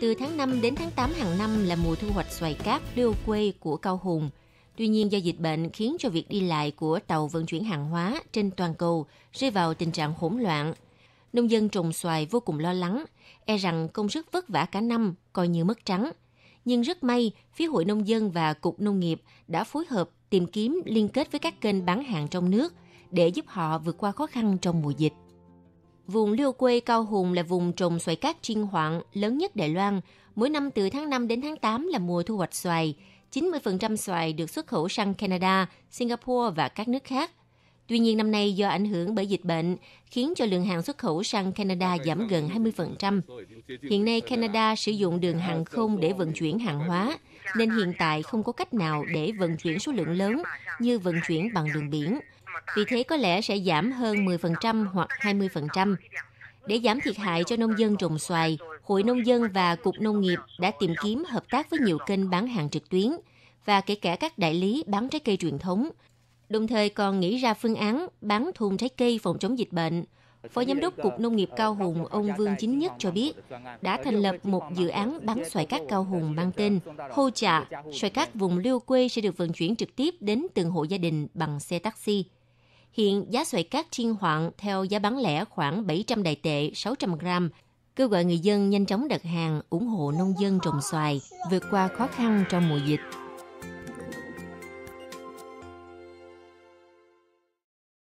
Từ tháng 5 đến tháng 8 hàng năm là mùa thu hoạch xoài cát đưa quê của Cao Hùng. Tuy nhiên do dịch bệnh khiến cho việc đi lại của tàu vận chuyển hàng hóa trên toàn cầu rơi vào tình trạng hỗn loạn. Nông dân trồng xoài vô cùng lo lắng, e rằng công sức vất vả cả năm coi như mất trắng. Nhưng rất may, phía Hội Nông dân và Cục Nông nghiệp đã phối hợp tìm kiếm liên kết với các kênh bán hàng trong nước để giúp họ vượt qua khó khăn trong mùa dịch. Vùng Liêu Quê Cao Hùng là vùng trồng xoài cát chuyên hoạn lớn nhất Đài Loan. Mỗi năm từ tháng 5 đến tháng 8 là mùa thu hoạch xoài. 90% xoài được xuất khẩu sang Canada, Singapore và các nước khác. Tuy nhiên năm nay do ảnh hưởng bởi dịch bệnh khiến cho lượng hàng xuất khẩu sang Canada giảm gần 20%. Hiện nay Canada sử dụng đường hàng không để vận chuyển hàng hóa, nên hiện tại không có cách nào để vận chuyển số lượng lớn như vận chuyển bằng đường biển vì thế có lẽ sẽ giảm hơn 10% hoặc 20%. Để giảm thiệt hại cho nông dân trồng xoài, Hội Nông dân và Cục Nông nghiệp đã tìm kiếm hợp tác với nhiều kênh bán hàng trực tuyến và kể cả các đại lý bán trái cây truyền thống, đồng thời còn nghĩ ra phương án bán thùng trái cây phòng chống dịch bệnh. Phó Giám đốc Cục Nông nghiệp Cao Hùng ông Vương Chính Nhất cho biết đã thành lập một dự án bán xoài cát Cao Hùng mang tên Hô Trà. Xoài cát vùng liêu quê sẽ được vận chuyển trực tiếp đến từng hộ gia đình bằng xe taxi. Hiện giá xoài cát thiên hoạn theo giá bán lẻ khoảng 700 đại tệ 600 gram, kêu gọi người dân nhanh chóng đặt hàng ủng hộ nông dân trồng xoài vượt qua khó khăn trong mùa dịch.